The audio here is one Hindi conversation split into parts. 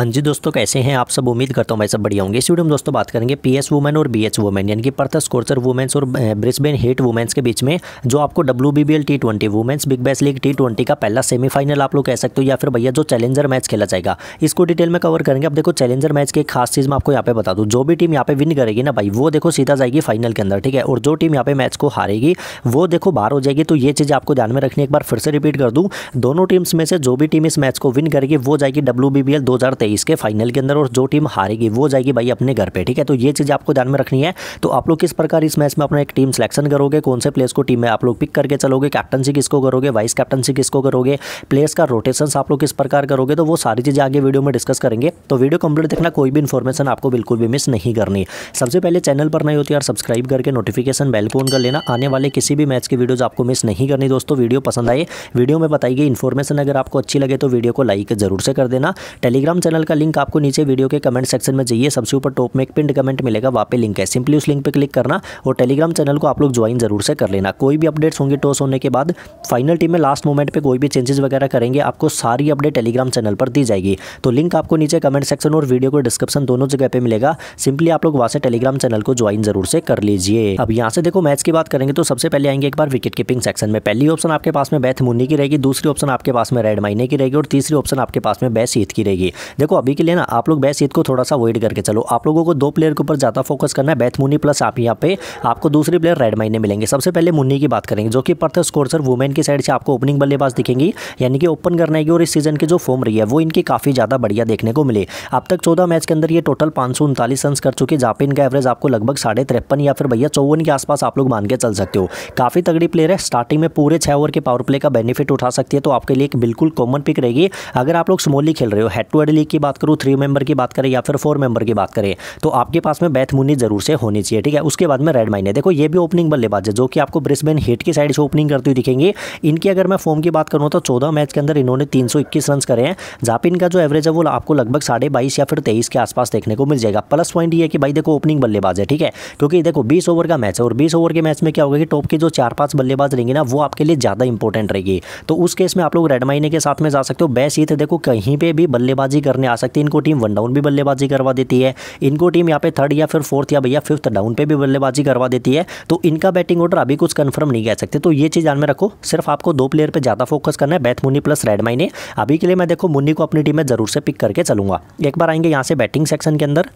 हाँ जी दोस्तों कैसे हैं आप सब उम्मीद करता हूँ भाई सब बढ़िया होंगे इस वीडियो में दोस्तों बात करेंगे पीएस वुमेन और बीएच वुमेन यानी कि पर्थ स्कोर्सर वुमेन्स और ब्रिस्बेन हेट वुमेन्स के बीच में जो आपको W B B L T twenty women's big bash league T twenty का पहला सेमीफाइनल आप लोग कह सकते हो या फिर भैया जो चैलेंजर मैच खेला जाएगा इसको डिटेल में कवर करेंगे अब देखो चैलेंजर मैच की एक खास चीज़ मैं आपको यहाँ पे बता दूँ जो भी टीम यहाँ पे विन करेगी ना भाई वो देखो सीधा जाएगी फाइनल के अंदर ठीक है और जो टीम यहाँ पे मैच को हारेगी वो देखो बाहर हो जाएगी तो ये चीज़ आपको ध्यान में रखनी एक बार फिर से रिपीट कर दूँ दोनों टीम्स में से जो भी टीम इस मैच को विन करेगी वो जाएगी डब्ल्यू बी बी एल दो हज़ार तेईस के फाइनल के अंदर और जो टीम हारेगी वो जाएगी भाई अपने घर पर ठीक है तो ये चीज़ आपको ध्यान में रखनी है तो आप लोग किस प्रकार इस मैच में अपना एक टीम सिलेक्शन करोगे कौन से प्लेयर्स को टीम में आप लोग पिक करके चलोगे कैप्टनसी किसको करोगे वाइस कैप्टनसी किसको करोगे प्लेस का रोटेशन आप लोग किस प्रकार करोगे तो वो सारी चीज़ें आगे वीडियो में डिस्कस करेंगे तो वीडियो कंप्लीट देखना कोई भी इन्फॉर्मेशन आपको बिल्कुल भी मिस नहीं करनी सबसे पहले चैनल पर नहीं होती यार सब्सक्राइब करके नोटिफिकेशन बेल को ऑन कर लेना आने वाले किसी भी मैच की वीडियोज़ आपको मिस नहीं करनी दोस्तों वीडियो पसंद आए वीडियो में बताइए इन्फॉर्मेशन अगर आपको अच्छी लगे तो वीडियो को लाइक जरूर से कर देना टेलीग्राम चैनल चैनल का लिंक आपको नीचे वीडियो के कमेंट सेक्शन में चाहिए सबसे ऊपर टॉप में एक पिंड कमेंट मिलेगा वहाँ पे लिंक है सिंपली उस लिंक पे क्लिक करना और टेलीग्राम चैनल को आप लोग ज्वाइन जरूर से कर लेना कोई भी अपडेट्स होंगे टॉस होने के बाद फाइनल टीम में लास्ट मोमेंट पर कोई भी चेंजेस वगैरह करेंगे आपको सारी अपडेट टेलीग्राम चैनल पर दी जाएगी तो लिंक आपको नीचे कमेंट सेक्शन और वीडियो को डिस्क्रिप्शन दोनों जगह पर मिलेगा सिंपली आप लोग वहाँ से टेलीग्राम चैनल को ज्वाइन जरूर से कर लीजिए अब यहाँ से देखो मैच की बात करेंगे तो सबसे पहले आएंगे एक बार विकेट कीपिंग सेक्शन में पहली ऑप्शन आपके पास में बैथ मुन्नी की रहेगी दूसरी ऑप्शन आपके पास में रेड माइने की रहेगी और तीसरी ऑप्शन आपके पास में बैस ईद की रहेगी देखो अभी के लिए ना आप लोग बैस को थोड़ा सा वेट करके चलो आप लोगों को दो प्लेयर के ऊपर ज़्यादा फोकस करना है बैथ मुन्नी प्लस आप यहाँ पे आपको दूसरे प्लेयर रेड माइने मिलेंगे सबसे पहले मुन्नी की बात करेंगे जो कि पर्थ स्कोरसर वुमेन की साइड से आपको ओपनिंग बल्लेबाज दिखेंगी यानी कि ओपन करने की और इस सीजन की जो फॉर्म रही है वो इनकी काफ़ी ज़्यादा बढ़िया देखने को मिले अब तक चौदह मैच के अंदर ये टोटल पांच रन कर चुके जहाँ पे इनका एवरेज आपको लगभग साढ़े तिरपन या फिर भैया चौवन के आसपास आप लोग मान के चल सकते हो काफ़ी तगड़ी प्लेयर है स्टार्टिंग में पूरे छह ओवर के पावर प्ले का बेनिफिट उठा सकती है तो आपके लिए एक बिल्कुल कॉमन पिक रहेगी अगर आप लोग स्मॉली खेल रहे हो हेड टू हेड लीग की बात करूँ थ्री मेंबर की बात करें या फिर फोर मेंबर की बात करें तो आपके पास में बैथ मुनी जरूर से होनी चाहिए ठीक है उसके बाद में रेड माइन है देखो ये भी ओपनिंग बल्लेबाज है जो कि आपको ब्रिस्बेन हिट की साइड से ओपनिंग करती हुई दिखेंगे इनकी अगर मैं फॉर्म की बात करूँ तो चौदह मैच के अंदर इन्होंने तीन रन करे हैं जहाँ पे इनका जो एवरेज है वो आपको लगभग साढ़े या फिर तेईस के आसपास देखने को मिल जाएगा प्लस पॉइंट ये कि भाई देखो ओपनिंग बल्लेबाज है ठीक है क्योंकि देखो बीस ओवर का मैच है और बीस ओवर के मैच में क्या होगा कि टॉप के जो चार पाँच बल्लेबाज रहेंगे ना वो आपके लिए ज़्यादा इंपॉर्टेंट रहेगी तो उस केस में आप लोग रेड माइने के साथ में जा सकते हो बेस्ट ये थे देखो कहीं पर भी बल्लेबाजी करने में आ सकती है इनको टीम वन डाउन भी बल्लेबाजी करवा देती है इनको टीम यहाँ पे थर्ड या फिर फोर्थ या भैया फिफ्थ डाउन पे भी बल्लेबाजी करवा देती है तो इनका बैटिंग ऑर्डर अभी कुछ कन्फर्म नहीं कह सकते तो ये चीज़ ध्यान में रखो सिर्फ आपको दो प्लेयर पर ज़्यादा फोकस करना है बैथ मुन्नी प्लस रेड माइने अभी के लिए मैं देखो मुन्नी को अपनी टीम में जरूर से पिक करके चलूंगा एक बार आएंगे यहाँ से बैटिंग सेक्शन के अंदर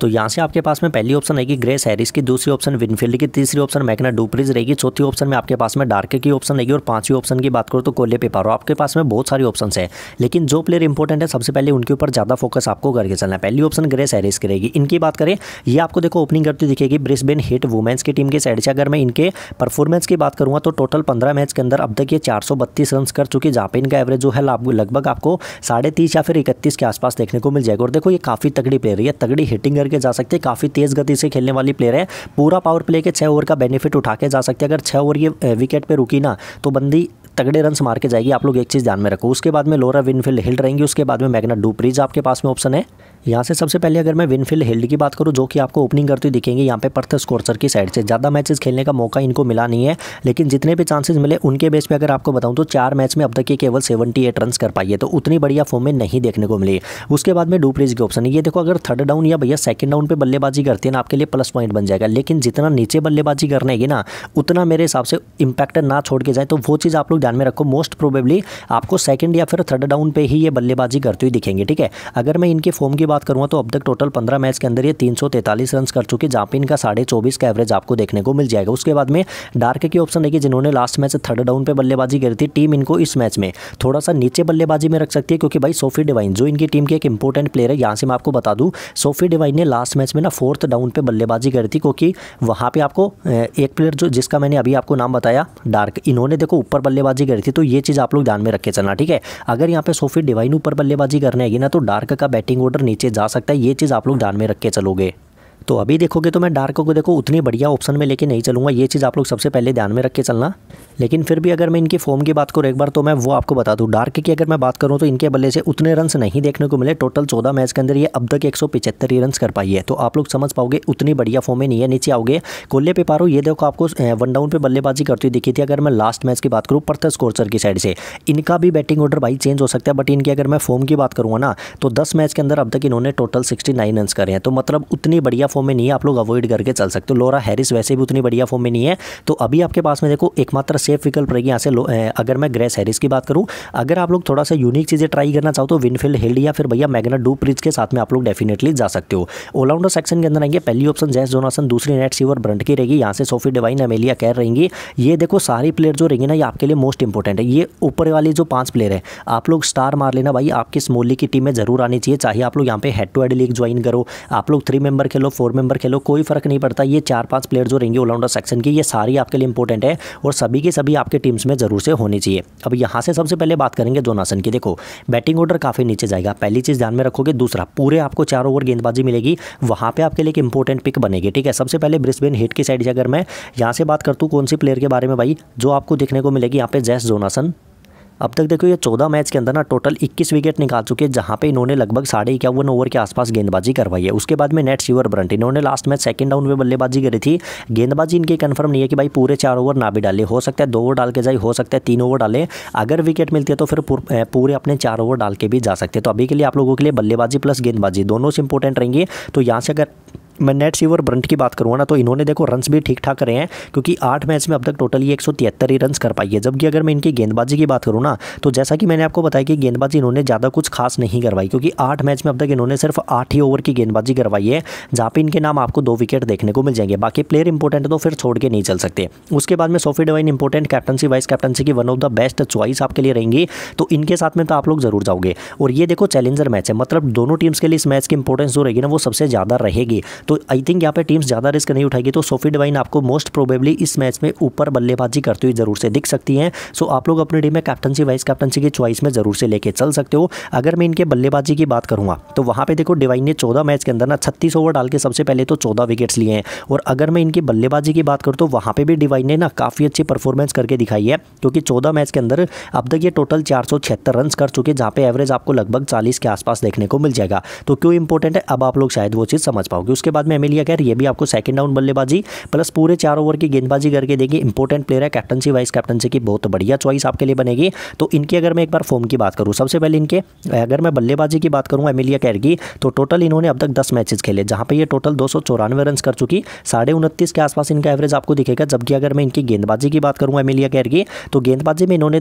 तो यहाँ से आपके पास में पहली ऑप्शन रहेगी ग्रेस हैरिस की दूसरी ऑप्शन विनफील्ड की तीसरी ऑप्शन मैकना डुप्रिज रहेगी चौथी ऑप्शन में आपके पास में डार्क की ऑप्शन रहेगी और पांचवी ऑप्शन की बात करो तो कोले पेपारो आपके पास में बहुत सारी ऑप्शन है लेकिन जो प्लेयर इंपॉर्टेंट है सबसे पहले उनके ऊपर ज़्यादा फोकस आपको करके चलना है पहली ऑप्शन ग्रेस हैरिस की रहेगी इनकी बात करें ये आपको देखो ओपनिंग करती दिखेगी ब्रिस्बेन हिट वुमेंस की टीम के साइड से अगर मैं इनके परफॉर्मेंस की बात करूँगा तो टोटल पंद्रह मैच के अंदर अब तक ये चार रन कर चुकी जहाँ पे इनका एवरेज जो है लगभग आपको साढ़े या फिर इकतीस के आसपास देखने को मिल जाएगा और देखो ये काफ़ी तगड़ी प्लेयर है तगड़ी हिटिंग करके जा सकते हैं काफ़ी तेज़ गति से खेलने वाली प्लेयर है पूरा पावर प्ले के छः ओवर का बेनिफिट उठा के जा सकते हैं अगर छः ओवर ये विकेट पर रुकी ना तो बंदी तगड़े रन मार के जाएगी आप लोग एक चीज़ ध्यान में रखो उसके बाद में लोरा विनफील्ड हिल्ड रहेंगी उसके बाद में मैगना डूप्रीज आपके पास में ऑप्शन है यहाँ से सबसे पहले अगर मैं विनफील्ड हिल्ड की बात करूँ जो कि आपको ओपनिंग करते हुए दिखेंगे यहाँ पे पर्थ स्कोर्सर की साइड से ज़्यादा मैचेस खेलने का मौका इनको मिला नहीं है लेकिन जितने भी चांसेस मिले उनके बेस पे अगर आपको बताऊँ तो चार मैच में अब तक ये केवल सेवेंटी एट रन कर पाई है तो उतनी बढ़िया फॉर्म में नहीं देखने को मिली उसके बाद में डूप्रीज के ऑप्शन ये देखो अगर थर्ड डाउन या भैया सेकंड डाउन पर बल्लेबाजी करती है ना आपके लिए प्लस पॉइंट बन जाएगा लेकिन जितना नीचे बल्लेबाजी करने की ना उतना मेरे हिसाब से इम्पैक्ट ना छोड़ के जाए तो वो चीज़ आप लोग ध्यान में रखो मोस्ट प्रोबेबली आपको सेकंड या फिर थर्ड डाउन पे ही ये बल्लेबाजी करते हुए दिखेंगे ठीक है अगर मैं इनके फॉर्म की बात करूँगा तो अब तक टोटल पंद्रह मैच के अंदर ये तीन रन कर चुके जहाँ पर इनका साढ़े का एवरेज आपको देखने को मिल जाएगा उसके बाद में डार्क की ऑप्शन है कि जिन्होंने लास्ट मैच थर्ड डाउन पर बल्लेबाजी करी थी टीम इनको इस मैच में थोड़ा सा नीचे बल्लेबाजी में रख सकती है क्योंकि भाई सोफी डिवाइन जो इनकी टीम के एक इंपॉर्टेंट प्लेयर है यहाँ से मैं आपको बता दूँ सोफी डिवाइन ने लास्ट मैच में ना फोर्थ डाउन पे बल्लेबाजी करी थी क्योंकि वहाँ पर आपको एक प्लेयर जो जिसका मैंने अभी आपको नाम बताया डार्क इन्होंने देखो ऊपर बल्लेबाजी बल्लेबाजी करी थी तो ये चीज़ आप लोग ध्यान में रख चलना ठीक है अगर यहाँ पे सोफी डिवाइन ऊपर बल्लेबाजी करने आएगी ना तो डार्क का बैटिंग ऑर्डर नीचे जा सकता है ये चीज़ आप लोग ध्यान में रखे चलोगे तो अभी देखोगे तो मैं डार्क को देखो उतनी बढ़िया ऑप्शन में लेके नहीं चलूँगा ये चीज़ आप लोग सबसे पहले ध्यान में रख के चलना लेकिन फिर भी अगर मैं इनकी फॉर्म की बात करूँ एक बार तो मैं वो आपको बता दूँ डार्क की अगर मैं बात करूँ तो इनके बल्ले से उतने रन नहीं देखने को मिले टोटल चौदह मैच के अंदर ये अब तक एक ही रन्स कर पाई है तो आप लोग समझ पाओगे उतनी बढ़िया फॉर्म में नहीं है नीचे आओगे कोल्ले पे पारो ये देखो आपको वन डाउन पर बल्लेबाजी करती हुई दिखी थी अगर मैं लास्ट मैच की बात करूँ पर्थ स्कोरचर की साइड से इनका भी बैटिंग ऑर्डर भाई चेंज हो सकता है बट इनकी अगर मैं फॉर्म की बात करूँगा ना तो दस मैच के अंदर अब तक इन्होंने टोटल सिक्सटी रन करे हैं तो मतलब उतनी बढ़िया फॉर्म में नहीं है आप लोग अवॉइड करके चल सकते हो लोरा हैरिस वैसे भी उतनी बढ़िया फॉर्म में नहीं है तो अभी आपके पास में देखो एकमात्र सेफ विकल्प रहेगी यहाँ से अगर मैं ग्रेस हैरिस की बात करूँ अगर आप लोग थोड़ा सा यूनिक चीज़ें ट्राई करना चाहो तो विनफील्ड हिल्ड या फिर भैया मैगना डू प्रिज के साथ में आप लोग डेफिनेटली जा सकते हो ऑलराउंडर सेक्शन के अंदर आएंगे पहली ऑप्शन जैस जोनासन दूसरी नेट सीवर ब्रंट की रहेगी यहाँ से सोफी डिवाइन अमेलिया कैर रहेंगी ये देखो सारी प्लेयर जो रहेंगे ना ये आपके लिए मोस्ट इंपॉर्टेंट है ये ऊपर वाली जो पांच प्लेयर है आप लोग स्टार मार लेना भाई आपकी स्मोली की टीम में जरूर आनी चाहिए चाहे आप लोग यहाँ पे head to head league join करो आप लोग थ्री मेंबर खेलो फोर फोर मेंबर खेलो कोई फ़र्क नहीं पड़ता ये चार पांच प्लेयर जो रहेंगे ऑलराउंडर सेक्शन की ये सारी आपके लिए इंपॉर्टेंट है और सभी के सभी आपके टीम्स में ज़रूर से होनी चाहिए अब यहाँ से सबसे पहले बात करेंगे जोनासन की देखो बैटिंग ऑर्डर काफ़ी नीचे जाएगा पहली चीज़ ध्यान में रखोगे दूसरा पूरे आपको चार ओवर गेंदबाजी मिलेगी वहाँ पर आपके लिए एक इंपॉर्टेंट पिक बनेगी ठीक है सबसे पहले ब्रिस्बेन हिट की साइड से अगर मैं यहाँ से बात करता हूँ कौन सी प्लेयर के बारे में भाई जो आपको देखने को मिलेगी यहाँ पे जैस जोनासन अब तक देखो ये चौदह मैच के अंदर ना टोटल इक्कीस विकेट निकाल चुके हैं जहाँ पे इन्होंने लगभग साढ़े इक्यावन ओवर के आसपास गेंदबाजी करवाई है उसके बाद में नेट सीवर ब्रंट इन्होंने लास्ट मैच सेकंड राउंड में बल्लेबाजी करी थी गेंदबाजी इनकी कंफर्म नहीं है कि भाई पूरे चार ओवर ना भी डाले हो सकता है दो ओवर डाल के जाए हो सकता है तीन ओवर डाले अगर विकेट मिलती है तो फिर पूरे अपने चार ओवर डाल के भी जा सकते हैं तो अभी के लिए आप लोगों के लिए बल्लेबाजी प्लस गेंदबाजी दोनों से इंपॉर्टेंट रहेंगे तो यहाँ से अगर मैं नेट सीवर ब्रंट की बात करूँगा ना तो इन्होंने देखो रनस भी ठीक ठाक करे हैं क्योंकि आठ मैच में अब तक टोटली एक ही रन कर पाई है जबकि अगर मैं इनकी गेंदबाजी की बात करूँ ना तो जैसा कि मैंने आपको बताया कि गेंदबाजी इन्होंने ज़्यादा कुछ खास नहीं करवाई क्योंकि आठ मैच में अब तक इन्होंने सिर्फ आठ ही ओवर की गेंदबाजी करवाई है जहाँ पर इनके नाम आपको दो विकेट देखने को मिल जाएंगे बाकी प्लेयर इंपॉर्टेंट तो फिर छोड़ के नहीं चल सकते उसके बाद में Sophie Devine important captaincy vice captaincy की one of the best choice आपके लिए रहेंगी तो इनके साथ में तो आप लोग जरूर जाओगे और ये देखो चैलेंजर मैच है मतलब दोनों टीम्स के लिए इस मैच की इंपॉर्टेंस जो रहेगी ना वो सबसे ज़्यादा रहेगी तो आई थिंक यहाँ पर टीम्स ज़्यादा रिस्क नहीं उठाएगी तो सोफी डिवाइन आपको मोस्ट प्रोबेबली इस मैच में ऊपर बल्लेबाजी करते हुए ज़रूर से दिख सकती हैं सो आप लोग अपनी टीम में कैप्टनसी वाइस कैप्टनसी की चॉइस में ज़रूर से लेके चल सकते हो अगर मैं इनके बल्लेबाजी की बात करूँगा तो वहाँ पर देखो डिवाइन ने चौदह मैच के अंदर ना छत्तीस ओवर डाल के सबसे पहले तो चौदह विकेट्स लिए हैं और अगर मैं इनकी बल्लेबाजी की बात करूँ तो वहाँ पर भी डिवाइन ने ना काफ़ी अच्छी परफॉर्मेंस करके दिखाई है क्योंकि चौदह मैच के अंदर अब तक ये टोटल चार रन कर चुके जहाँ पे एवरेज आपको लगभग चालीस के आसपास देखने को मिल जाएगा तो क्यों इंपॉर्टेंट है अब आप लोग शायद वो चीज़ समझ पाओगे उसके बाद में एमिलिया कैर ये भी आपको सेकंड डाउन बल्लेबाजी प्लस पूरे चार ओवर की गेंदबाजी करके देगी इंपॉर्टेंट प्लेयर है कैप्टनसी वाइस कैप्टनसी की बहुत बढ़िया चॉइस आपके लिए बनेगी तो इनकी अगर मैं एक बार फॉर्म की बात करूँ सबसे पहले इनके अगर मैं बल्लेबाजी की बात करूँ एमिलिया कैर की तो टोटल इन्होंने अब तक दस मैचेस खेले जहाँ पर यह टोटल दो रन कर चुकी साढ़े उनतीस के आसपास इनका एवरेज आपको दिखेगा जबकि अगर मैं इनकी गेंदबाजी की बात करूँ एमिलिया कैर की तो गेंदबाजी में इन्होंने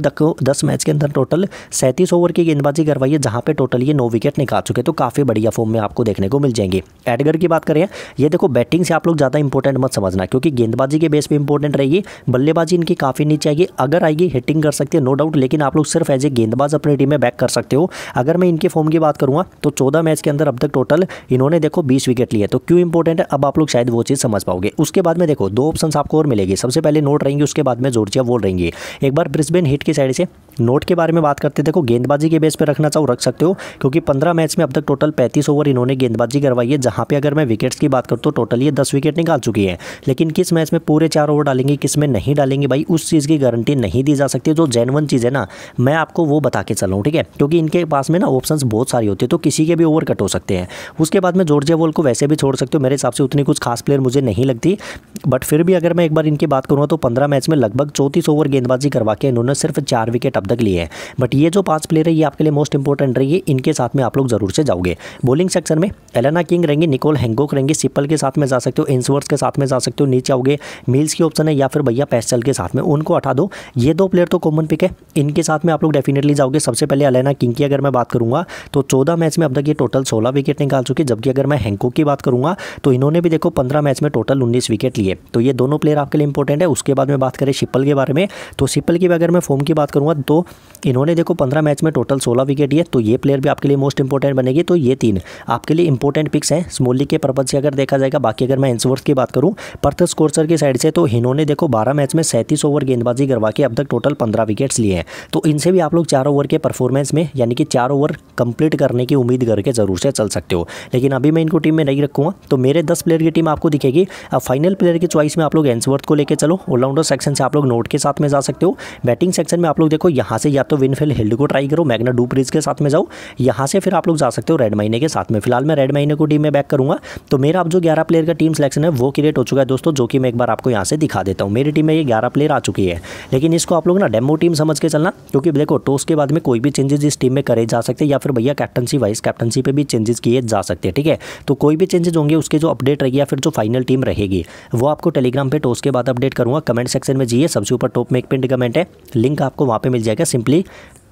दस मैच के अंदर टोटल सैंतीस ओवर की गेंदबाजी करवाई है जहाँ पर टोटल ये नौ विकेट निकाल चुके तो काफ़ी बढ़िया फॉर्म में आपको देखने को मिल जाएंगे एडगर की बात करें है ये देखो बैटिंग से आप लोग ज़्यादा इंपॉर्टेंट मत समझना क्योंकि गेंदबाजी के बेस पर इंपॉर्टेंट रहेगी बल्लेबाजी इनकी काफ़ी नीचे आएगी अगर आएगी हिटिंग कर सकती है नो डाउट लेकिन आप लोग सिर्फ एज ए गेंदबाज अपनी टीम में बैक कर सकते हो अगर मैं इनके फॉर्म की बात करूँगा तो चौदह मैच के अंदर अब तक टोटल इन्होंने देखो बीस विकेट लिए तो क्यों इंपॉर्टेंट है अब आप लोग शायद वो चीज़ समझ पाओगे उसके बाद में देखो दो ऑप्शन आपको और मिलेगी सबसे पहले नोट रहेंगी उसके बाद में जोर्जिया वोल रहेंगी एक बार ब्रिस्बेन हिट की साइड से नोट के बारे में बात करते देखो गेंदबाजी के बेस पर रखना चाहो रख सकते हो क्योंकि पंद्रह मैच में अब तक टोटल पैंतीस ओवर इन्होंने गेंदबाजी करवाई है जहाँ पे अगर मैं विकेट्स की बात करूँ तो टोटल ये दस विकेट निकाल चुकी है लेकिन किस मैच में पूरे चार ओवर डालेंगे किस में नहीं डालेंगे भाई उस चीज़ की गारंटी नहीं दी जा सकती जो जेनवन चीज़ है ना मैं आपको वो बता के चलूँ ठीक है क्योंकि इनके पास में ना ऑप्शन बहुत सारी होती है तो किसी के भी ओवर कट हो सकते हैं उसके बाद में जॉर्जिया वॉल को वैसे भी छोड़ सकते हो मेरे हिसाब से उतनी कुछ खास प्लेयर मुझे नहीं लगती बट फिर भी अगर मैं एक बार इनकी बात करूँगा तो पंद्रह मैच में लगभग चौंतीस ओवर गेंदबाजी करवा के इन्होंने सिर्फ चार विकेट अब तक लिए हैं बट ये जो पांच प्लेयर है ये आपके लिए मोस्ट इंपॉर्टेंट रही है इनके साथ में आप लोग जरूर से जाओगे बॉलिंग सेक्शन में एलेना किंग रहेंगी निकोल हैंगोक रहेंगे सिप्पल के साथ में जा सकते हो एंसवर्स के साथ में जा सकते हो नीचे आओगे मिल्स की ऑप्शन है या फिर भैया पैसल के साथ में उनको हटा दो ये दो प्लेयर तो कॉमन पिक है इनके साथ में आप लोग डेफिनेटली जाओगे सबसे पहले अलेना किंग की अगर मैं बात करूँगा तो चौदह मैच में अब तक ये टोटल सोलह विकेट निकाल चुके जबकि अगर मैं हैंकोक की बात करूँगा तो इन्होंने भी देखो पंद्रह मैच में टोटल उन्नीस विकेट लिए तो ये दोनों प्लेयर आपके लिए इंपॉर्टेंट है उसके बाद में बात करें सिप्पल के बारे में तो सिप्पल की अगर मैं फॉर्म की बात करूँगा दो तो इन्होंने देखो पंद्रह मैच में टोटल सोलह विकेट लिए तो ये प्लेयर भी आपके लिए मोस्ट इंपॉर्टेंट बनेगी तो ये तीन आपके लिए इंपॉर्टेंट पिक्स हैं स्मोली के पर्पज से अगर देखा जाएगा बाकी अगर मैं एंसवर्थ की बात करूँ पर्थ कोर्सर की साइड से तो इन्होंने देखो बारह मैच में सैंतीस ओवर गेंदबाजी करवा के अब तक टोटल पंद्रह विकेट्स लिए हैं तो इनसे भी आप लोग चार ओवर के परफॉर्मेंस में यानी कि चार ओवर कंप्लीट करने की उम्मीद करके ज़रूर से चल सकते हो लेकिन अभी मैं इनको टीम में नहीं रखूँगा तो मेरे दस प्लेयर की टीम आपको दिखेगी अब फाइनल प्लेयर की चॉइस में आप लोग एंसवर्थ को लेकर चलो ऑलराउंडर सेक्शन से आप लोग नोट के साथ में जा सकते हो बैटिंग सेक्शन में आप लोग देखो यहाँ से या तो विनफेल हिल्ड को ट्राई करो मैग्ना ब्रिज के साथ में जाओ यहाँ से फिर आप लोग जा सकते हो रेड महीने के साथ में फिलहाल मैं रेड महीने को टीम में बैक करूँगा तो मेरा आप जो ग्यारह प्लेयर का टीम सिलेक्शन है वो क्रिएट हो चुका है दोस्तों जो कि मैं एक बार आपको यहाँ से दिखा देता हूँ मेरी टीम में ये ग्यारह प्लेयर आ चुकी है लेकिन इसको आप लोग ना डेमो टीम समझ के चलना क्योंकि देखो टोस के बाद में कोई भी चेंजेस इस टीम में करे जा सकते हैं या फिर भैया कैप्टनसी वाइस कैप्टनसी पर भी चेंजेस किए जा सकते हैं ठीक है तो कोई भी चेंजेस होंगे उसके जो अपडेट रहेगी या फिर जो फाइनल टीम रहेगी वो आपको टेलीग्राम पर टोस के बाद अपडेट करूँगा कमेंट सेक्शन में जाइए सबसे ऊपर टॉप में एक पिंड कमेंट है लिंक आपको वहाँ पर मिल जाएगी जाएगा सिंपली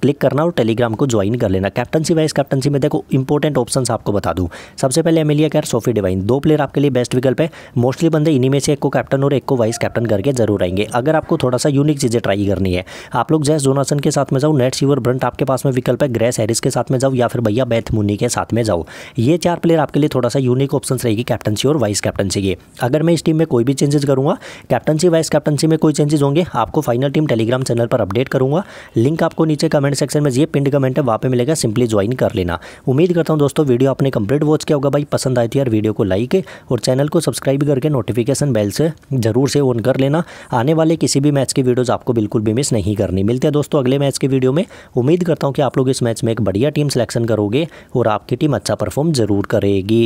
क्लिक करना और टेलीग्राम को ज्वाइन कर लेना कैप्टनसी वाइस कैप्टनसी में देखो इंपॉर्टेंट ऑप्शन आपको बता दूँ सबसे पहले एमिलिया कैर सोफी डिवाइन दो प्लेयर आपके लिए बेस्ट विकल्प है मोस्टली बंदे इन्हीं में से एक को कैप्टन और एक को वाइस कैप्टन करके जरूर आएंगे अगर आपको थोड़ा सा यूनिक चीज़ें ट्राई करनी है आप लोग जैस जोनासन के साथ में जाओ नेट सीवर ब्रंट आपके पास में विकल्प है ग्रेस हैरिस के साथ में जाओ या फिर भैया बैथ मुनी के साथ में जाओ ये चार प्लेयर आपके लिए थोड़ा सा यूनिक ऑप्शन रहेगी कैप्टनसी और वाइस कैप्टनसी के अगर मैं इस टीम में कोई भी चेंजेस करूँगा कैप्टनसी वाइस कैप्टनसी में कोई चेंजेस होंगे आपको फाइनल टीम टेलीग्राम चैनल पर अपडेट करूंगा लिंक आपको नीचे कमेंट कमेंट सेक्शन में ये पिंड कमेंट है वहाँ पे मिलेगा सिंपली ज्वाइन कर लेना उम्मीद करता हूँ दोस्तों वीडियो आपने कंप्लीट वॉच किया होगा भाई पसंद आई थी तो यार वीडियो को लाइक और चैनल को सब्सक्राइब करके नोटिफिकेशन बेल से जरूर से ऑन कर लेना आने वाले किसी भी मैच की वीडियोज़ आपको बिल्कुल भी मिस नहीं करनी मिलते हैं दोस्तों अगले मैच की वीडियो में उम्मीद करता हूँ कि आप लोग इस मैच में एक बढ़िया टीम सिलेक्शन करोगे और आपकी टीम अच्छा परफॉर्म जरूर करेगी